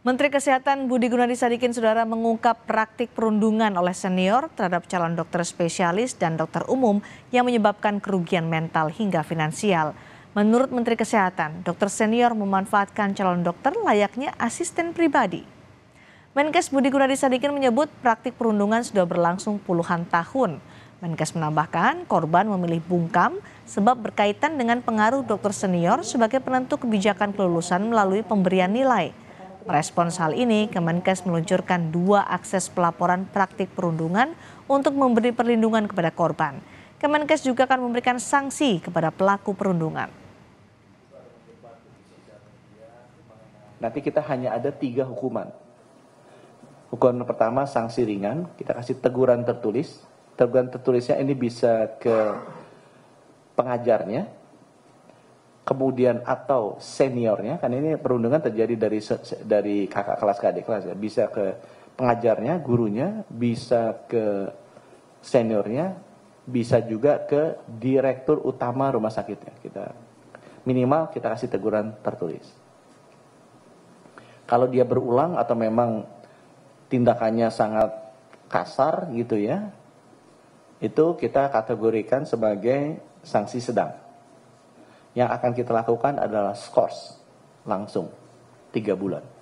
Menteri Kesehatan Budi Gunadi Sadikin Saudara mengungkap praktik perundungan oleh senior terhadap calon dokter spesialis dan dokter umum yang menyebabkan kerugian mental hingga finansial. Menurut Menteri Kesehatan, dokter senior memanfaatkan calon dokter layaknya asisten pribadi. Menkes Budi Gunadi Sadikin menyebut praktik perundungan sudah berlangsung puluhan tahun. Menkes menambahkan korban memilih bungkam sebab berkaitan dengan pengaruh dokter senior sebagai penentu kebijakan kelulusan melalui pemberian nilai. Merespons hal ini, Kemenkes meluncurkan dua akses pelaporan praktik perundungan untuk memberi perlindungan kepada korban. Kemenkes juga akan memberikan sanksi kepada pelaku perundungan. Nanti kita hanya ada tiga hukuman. Hukuman pertama sanksi ringan, kita kasih teguran tertulis. Teguran tertulisnya ini bisa ke pengajarnya, kemudian atau seniornya kan ini perundungan terjadi dari dari kakak kelas ke adik kelas ya bisa ke pengajarnya gurunya bisa ke seniornya bisa juga ke direktur utama rumah sakitnya kita minimal kita kasih teguran tertulis kalau dia berulang atau memang tindakannya sangat kasar gitu ya itu kita kategorikan sebagai sanksi sedang yang akan kita lakukan adalah scores langsung tiga bulan.